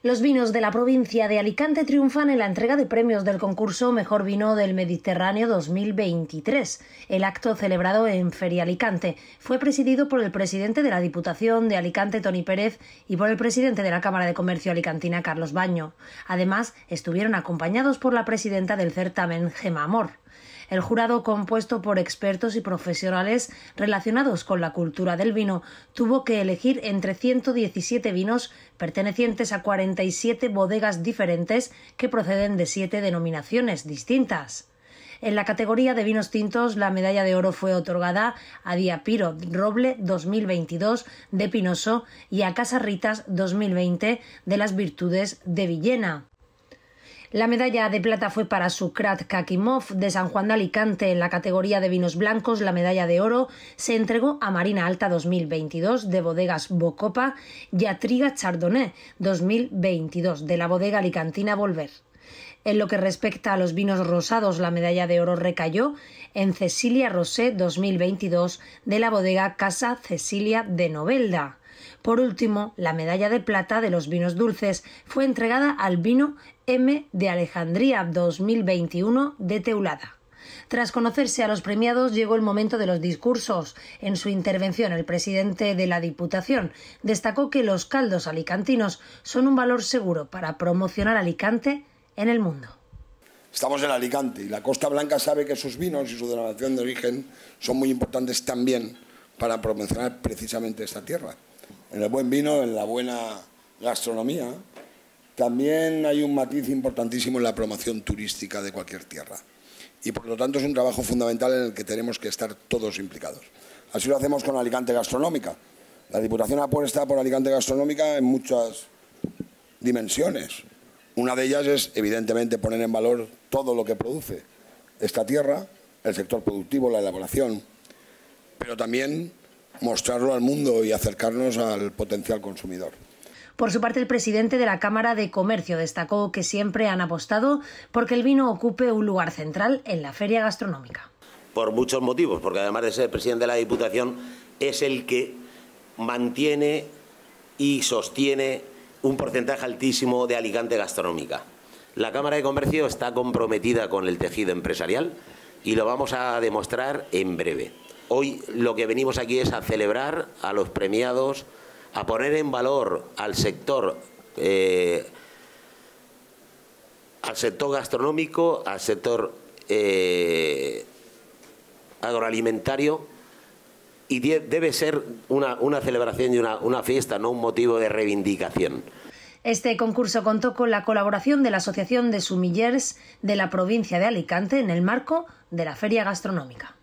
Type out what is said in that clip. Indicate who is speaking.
Speaker 1: Los vinos de la provincia de Alicante triunfan en la entrega de premios del concurso Mejor Vino del Mediterráneo 2023. El acto celebrado en Feria Alicante fue presidido por el presidente de la Diputación de Alicante, Tony Pérez, y por el presidente de la Cámara de Comercio Alicantina, Carlos Baño. Además, estuvieron acompañados por la presidenta del certamen, Gema Amor. El jurado, compuesto por expertos y profesionales relacionados con la cultura del vino, tuvo que elegir entre 117 vinos pertenecientes a 47 bodegas diferentes que proceden de siete denominaciones distintas. En la categoría de vinos tintos, la medalla de oro fue otorgada a Diapiro Roble 2022 de Pinoso y a Casarritas 2020 de las Virtudes de Villena. La medalla de plata fue para Sukrat Kakimov de San Juan de Alicante en la categoría de vinos blancos. La medalla de oro se entregó a Marina Alta 2022 de Bodegas Bocopa y a Triga Chardonnay 2022 de la bodega alicantina Volver. En lo que respecta a los vinos rosados, la medalla de oro recayó en Cecilia Rosé 2022 de la bodega Casa Cecilia de Novelda. Por último, la medalla de plata de los vinos dulces fue entregada al vino M de Alejandría 2021 de Teulada. Tras conocerse a los premiados, llegó el momento de los discursos. En su intervención, el presidente de la Diputación destacó que los caldos alicantinos son un valor seguro para promocionar Alicante en el mundo.
Speaker 2: Estamos en Alicante y la Costa Blanca sabe que sus vinos y su denominación de origen son muy importantes también para promocionar precisamente esta tierra. En el buen vino, en la buena gastronomía, también hay un matiz importantísimo en la promoción turística de cualquier tierra. Y por lo tanto es un trabajo fundamental en el que tenemos que estar todos implicados. Así lo hacemos con Alicante Gastronómica. La Diputación apuesta por Alicante Gastronómica en muchas dimensiones. Una de ellas es, evidentemente, poner en valor todo lo que produce esta tierra, el sector productivo, la elaboración, pero también mostrarlo al mundo y acercarnos al potencial consumidor.
Speaker 1: Por su parte, el presidente de la Cámara de Comercio destacó que siempre han apostado porque el vino ocupe un lugar central en la feria gastronómica.
Speaker 3: Por muchos motivos, porque además de ser presidente de la Diputación, es el que mantiene y sostiene un porcentaje altísimo de Alicante gastronómica. La Cámara de Comercio está comprometida con el tejido empresarial y lo vamos a demostrar en breve. Hoy lo que venimos aquí es a celebrar a los premiados, a poner en valor al sector, eh, al sector gastronómico, al sector eh, agroalimentario y debe ser una, celebración y una, una fiesta, no un motivo de reivindicación.
Speaker 1: Este concurso contó con la colaboración de la Asociación de Sumillers de la provincia de Alicante en el marco de la Feria Gastronómica.